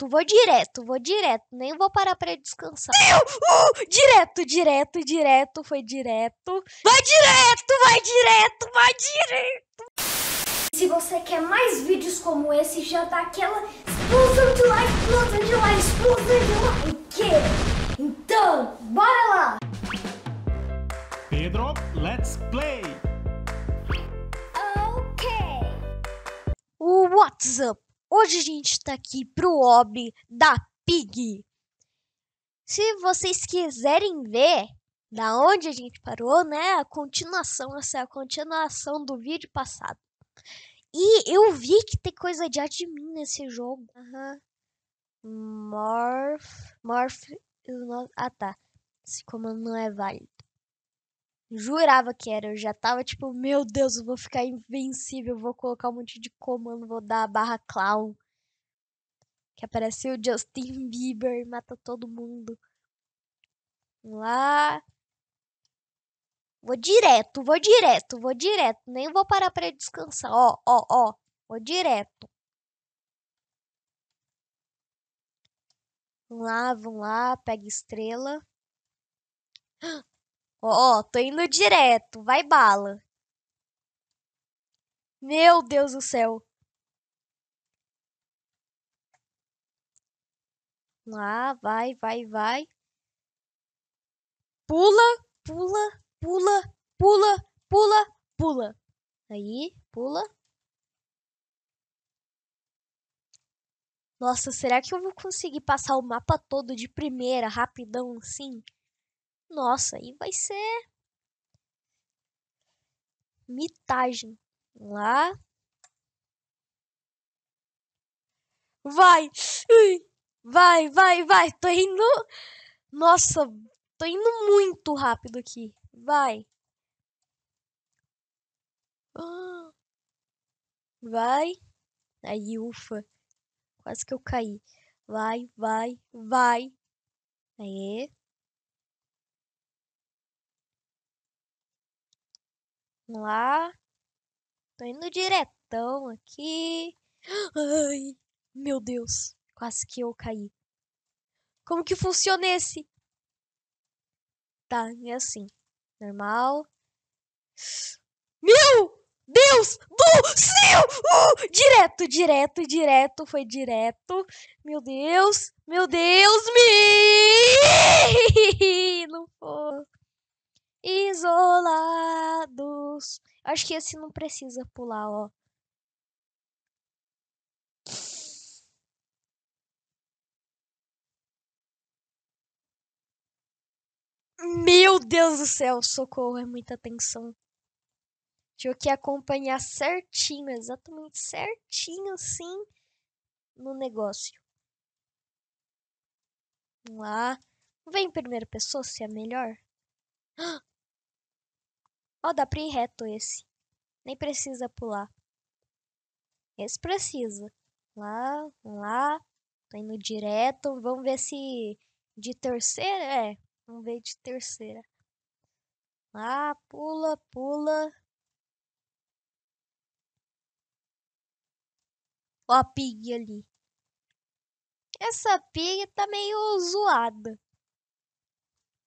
direto, vou direto, vou direto, nem vou parar para descansar. Uh, direto, direto, direto, foi direto. Vai direto, vai direto, vai direto. Se você quer mais vídeos como esse, já dá aquela explosão de like, explosão de like, explosão de like. Então, bora lá. Pedro, let's play. Ok. What's up? Hoje a gente está aqui pro Obre da Pig. Se vocês quiserem ver da onde a gente parou, né? A continuação, essa é a continuação do vídeo passado. E eu vi que tem coisa de admin nesse jogo. Uhum. Morph. Morph. Ah, tá. Esse comando não é válido jurava que era. Eu já tava tipo, meu Deus, eu vou ficar invencível, vou colocar um monte de comando, vou dar a barra clown. Que apareceu o Justin Bieber e mata todo mundo. Vamos lá. Vou direto, vou direto, vou direto. Nem vou parar para descansar. Ó, ó, ó. Vou direto. Vamos lá, vamos lá. Pega estrela. Ó, tô indo direto, vai bala. Meu Deus do céu. Lá, vai, vai, vai. Pula, pula, pula, pula, pula, pula. Aí, pula. Nossa, será que eu vou conseguir passar o mapa todo de primeira, rapidão, assim? Nossa, e vai ser mitagem. Vamos lá. Vai! Vai, vai, vai! Tô indo. Nossa, tô indo muito rápido aqui. Vai. Vai. Aí, ufa. Quase que eu caí. Vai, vai, vai. Aê. Vamos lá. Tô indo diretão aqui. Ai, meu Deus. Quase que eu caí. Como que funciona esse? Tá, é assim. Normal. Meu Deus do céu! Uh, direto, direto, direto. Foi direto. Meu Deus. Meu Deus. Me... Não foi isolados. Acho que esse não precisa pular, ó. Meu Deus do céu, socorro, é muita tensão. Tive que acompanhar certinho, exatamente certinho, sim, no negócio. Vamos lá. Vem em primeira pessoa, se é melhor. Ah! Ó, oh, dá pra ir reto esse. Nem precisa pular. Esse precisa. Lá, lá. Tô indo direto. Vamos ver se de terceira. É, vamos ver de terceira. Lá, pula, pula. Ó a pig ali. Essa pig tá meio zoada.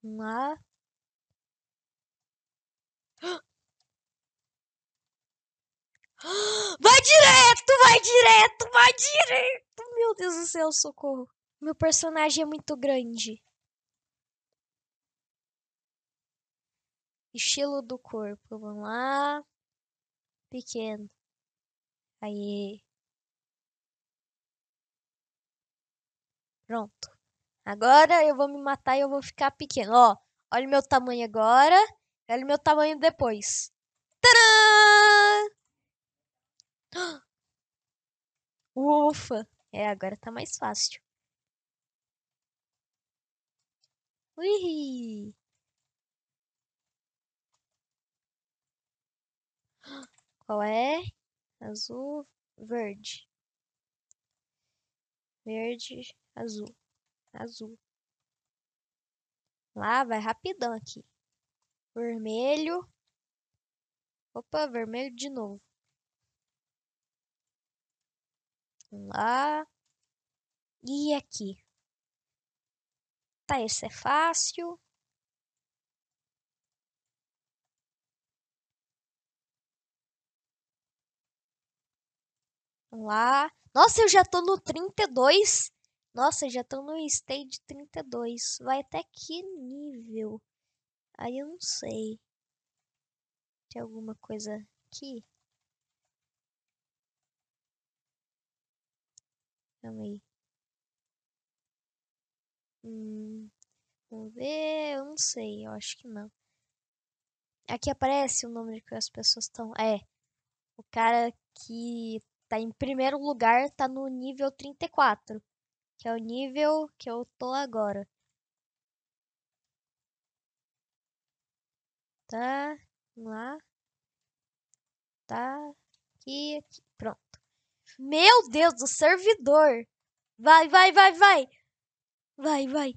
Lá. Vai direto, vai direto, vai direto. Meu Deus do céu, socorro. Meu personagem é muito grande. Estilo do corpo, vamos lá. Pequeno. Aí. Pronto. Agora eu vou me matar e eu vou ficar pequeno. Ó, olha o meu tamanho agora. Olha o meu tamanho depois. Tcharam! Ufa! É, agora tá mais fácil. Ui! Qual é? Azul, verde. Verde, azul. Azul. Lá, vai rapidão aqui. Vermelho. Opa, vermelho de novo. lá. E aqui. Tá, esse é fácil. Vamos lá. Nossa, eu já tô no 32. Nossa, já tô no stage 32. Vai até que nível? Aí eu não sei. Tem alguma coisa aqui? Calma aí. Hum, vamos ver. Eu não sei. Eu acho que não. Aqui aparece o número que as pessoas estão. É. O cara que tá em primeiro lugar tá no nível 34. Que é o nível que eu tô agora. Tá. Vamos lá. Tá. Aqui, aqui. Pronto. Meu Deus, do servidor. Vai, vai, vai, vai. Vai, vai.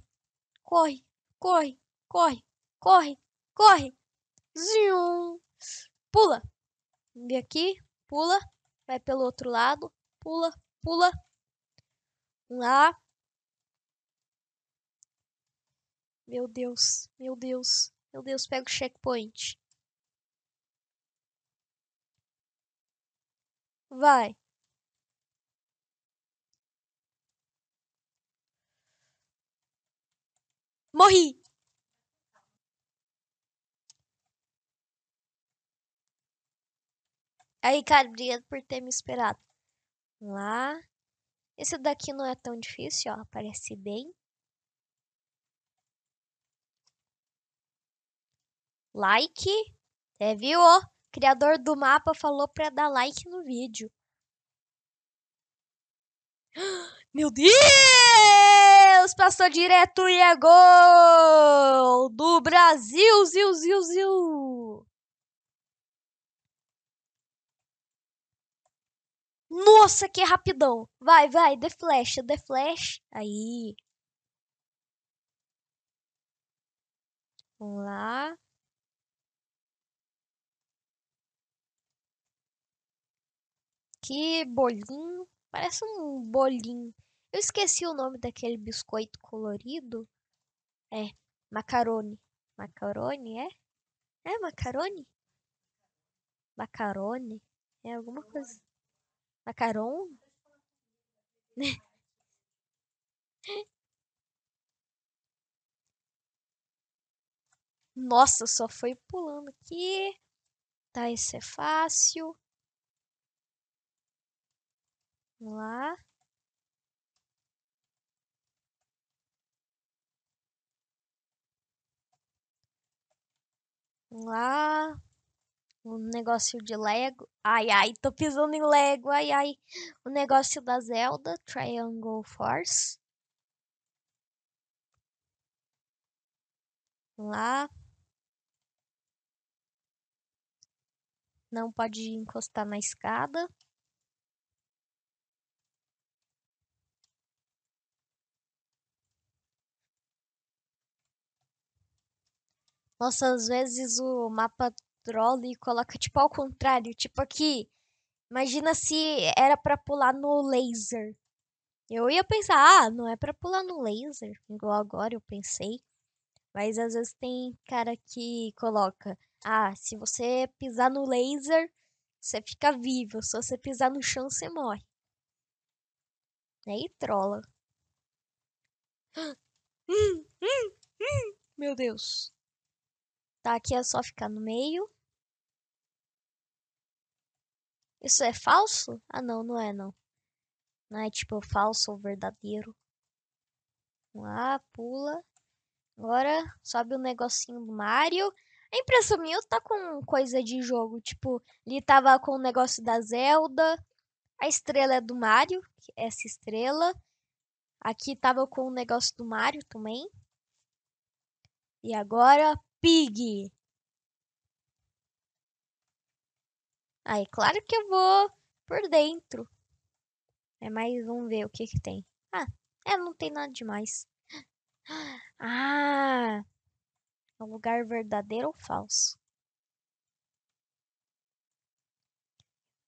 Corre, corre, corre, corre, corre. Zium. Pula. Vem aqui, pula. Vai pelo outro lado. Pula, pula. Lá. Meu Deus, meu Deus, meu Deus, pega o checkpoint. Vai. Morri! Aí, cara, obrigado por ter me esperado. Lá. Esse daqui não é tão difícil, ó. Parece bem. Like. É, viu? O criador do mapa falou pra dar like no vídeo. Meu Deus! Matheus passou direto e é gol do Brasil, ziu, ziu, ziu. Nossa, que rapidão. Vai, vai, de flash de flash. Aí. Vamos lá. Que bolinho. Parece um bolinho. Eu esqueci o nome daquele biscoito colorido. É, macarone. Macarone, é? É macarone? Macarone? É alguma coisa. Macaron? Nossa, só foi pulando aqui. Tá, esse é fácil. Vamos lá. lá. Um negócio de Lego. Ai, ai, tô pisando em Lego. Ai, ai. O negócio da Zelda, Triangle Force. Lá. Não pode encostar na escada. Nossa, às vezes o mapa trola e coloca tipo ao contrário, tipo aqui. Imagina se era para pular no laser. Eu ia pensar, ah, não é para pular no laser, igual agora eu pensei. Mas às vezes tem cara que coloca, ah, se você pisar no laser, você fica vivo, se você pisar no chão, você morre. Aí né, trola. Hum, hum, hum. Meu Deus. Tá, aqui é só ficar no meio. Isso é falso? Ah, não, não é, não. Não é tipo falso ou verdadeiro. Vamos lá, pula. Agora, sobe o um negocinho do Mario. A impressão minha tá com coisa de jogo. Tipo, ele tava com o negócio da Zelda. A estrela é do Mario, é essa estrela. Aqui tava com o negócio do Mario também. E agora, Pig. Aí, ah, é claro que eu vou por dentro. É, mais, vamos ver o que que tem. Ah, é, não tem nada demais. Ah, é um lugar verdadeiro ou falso?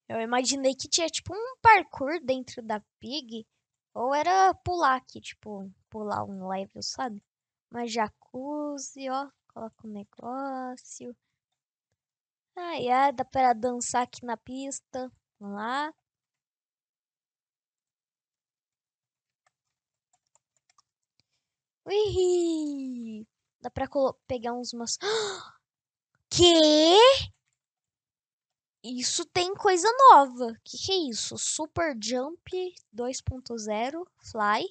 Eu imaginei que tinha, tipo, um parkour dentro da Pig. Ou era pular aqui, tipo, pular um level, sabe? Uma jacuzzi, ó coloca um negócio. Ai, ai, dá para dançar aqui na pista. Vamos lá. Ui! Dá pra pegar uns umas. Que? Isso tem coisa nova. Que que é isso? Super Jump 2.0 Fly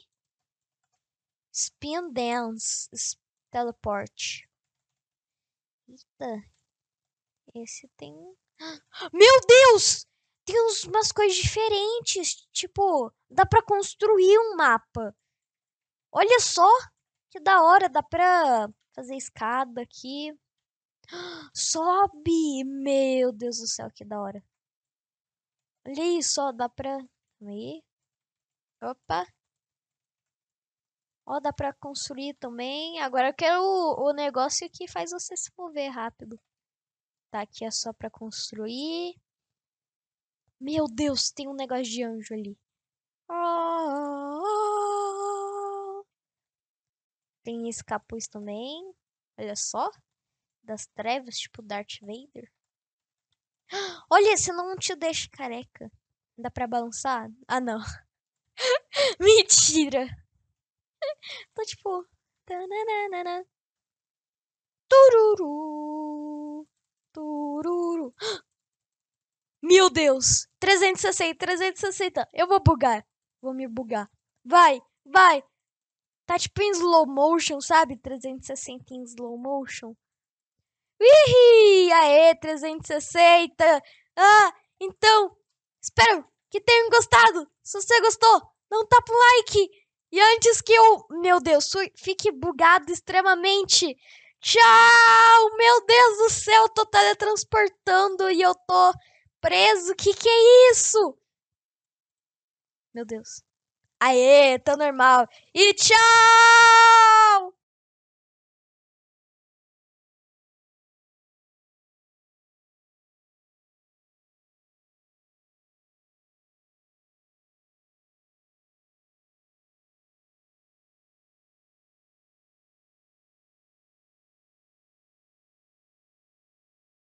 Spin Dance Teleport. Eita. Esse tem... Meu Deus! Tem umas coisas diferentes. Tipo, dá pra construir um mapa. Olha só! Que da hora, dá pra fazer escada aqui. Sobe! Meu Deus do céu, que da hora. Olha isso, ó, dá pra... aí. Opa! Ó, oh, dá pra construir também. Agora eu quero o, o negócio que faz você se mover rápido. Tá, aqui é só pra construir. Meu Deus, tem um negócio de anjo ali. Oh, oh, tem esse capuz também. Olha só. Das trevas, tipo Darth Vader. Olha, se não te deixa careca. Dá pra balançar? Ah, não. Mentira! Tô então, tipo. Tananana. Tururu. Tururu. Meu Deus! 360, 360. Eu vou bugar. Vou me bugar. Vai, vai. Tá tipo em slow motion, sabe? 360 em slow motion. Ih, aê, 360. Ah, então, espero que tenham gostado. Se você gostou, não tapa o like. E antes que eu, meu Deus, fique bugado extremamente. Tchau! Meu Deus do céu, eu tô teletransportando e eu tô preso. Que que é isso? Meu Deus. Aê, tá normal. E tchau!